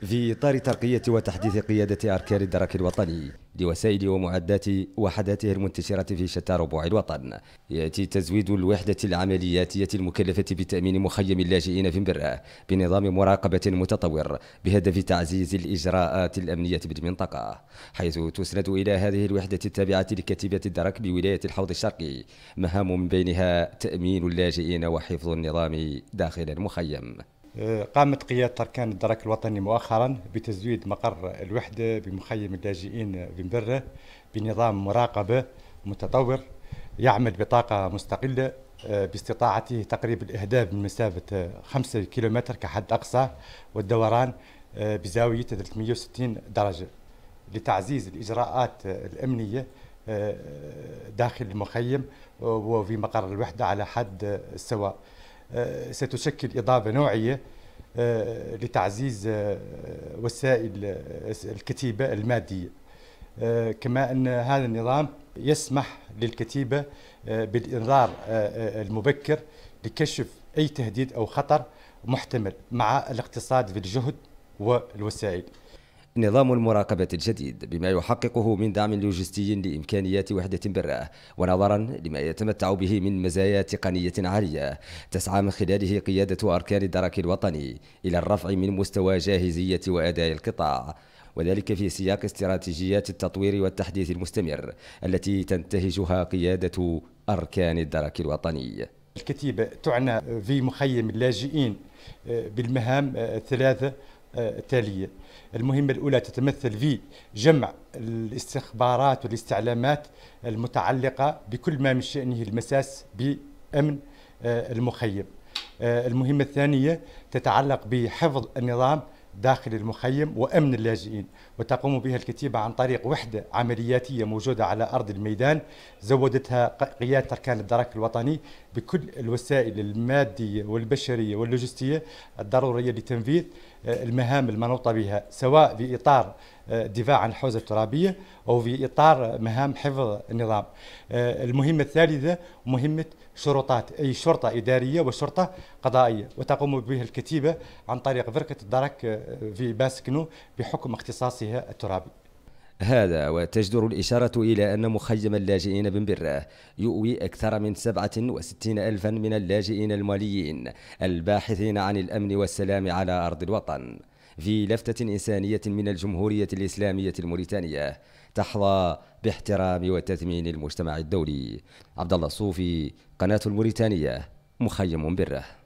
في إطار ترقية وتحديث قيادة أركان الدرك الوطني لوسائل ومعدات وحداته المنتشرة في شتى ربوع الوطن يأتي تزويد الوحدة العملياتية المكلفة بتأمين مخيم اللاجئين في مبرة بنظام مراقبة متطور بهدف تعزيز الإجراءات الأمنية بالمنطقة حيث تسند إلى هذه الوحدة التابعة لكتيبة الدرك بولاية الحوض الشرقي مهام من بينها تأمين اللاجئين وحفظ النظام داخل المخيم قامت قيادة أركان الدرك الوطني مؤخرا بتزويد مقر الوحدة بمخيم اللاجئين بمبرة بنظام مراقبة متطور يعمل بطاقة مستقلة آه، باستطاعته تقريب الإهداف من مسافة 5 كيلومتر كحد أقصى والدوران آه، بزاوية 360 درجة لتعزيز الإجراءات الأمنية آه، داخل المخيم وفي مقر الوحدة على حد سواء ستشكل إضافة نوعية آه، لتعزيز آه، وسائل آه، الكتيبة المادية كما أن هذا النظام يسمح للكتيبة بالإنذار المبكر لكشف أي تهديد أو خطر محتمل مع الاقتصاد في الجهد والوسائل نظام المراقبة الجديد بما يحققه من دعم لوجستي لإمكانيات وحدة برة ونظرا لما يتمتع به من مزايا تقنية عالية تسعى من خلاله قيادة أركان الدرك الوطني إلى الرفع من مستوى جاهزية وأداء القطاع وذلك في سياق استراتيجيات التطوير والتحديث المستمر التي تنتهجها قيادة أركان الدرك الوطني الكتيبة تعنى في مخيم اللاجئين آه، بالمهام آه، الثلاثة التالية المهمة الأولى تتمثل في جمع الاستخبارات والاستعلامات المتعلقة بكل ما من شأنه المساس بأمن آه، المخيم آه، المهمة الثانية تتعلق بحفظ النظام داخل المخيم وأمن اللاجئين وتقوم بها الكتيبة عن طريق وحدة عملياتية موجودة على أرض الميدان زودتها قيادة أركان الدرك الوطني بكل الوسائل المادية والبشرية واللوجستية الضرورية لتنفيذ آه، المهام المنوطة بها سواء في إطار الدفاع آه، عن الحوزة الترابية أو في إطار آه، مهام حفظ النظام المهمة الثالثة مهمة شرطات أي شرطة إدارية وشرطة قضائية وتقوم بها الكتيبة عن طريق فرقة الدرك في باسكنو بحكم اختصاصها الترابي هذا وتجدر الإشارة إلى أن مخيم اللاجئين بنبرة يؤوي أكثر من 67 ألفا من اللاجئين الماليين الباحثين عن الأمن والسلام على أرض الوطن في لفتة إنسانية من الجمهورية الإسلامية الموريتانية تحظى باحترام وتثمين المجتمع الدولي عبد الله الصوفي قناة الموريتانية مخيم بره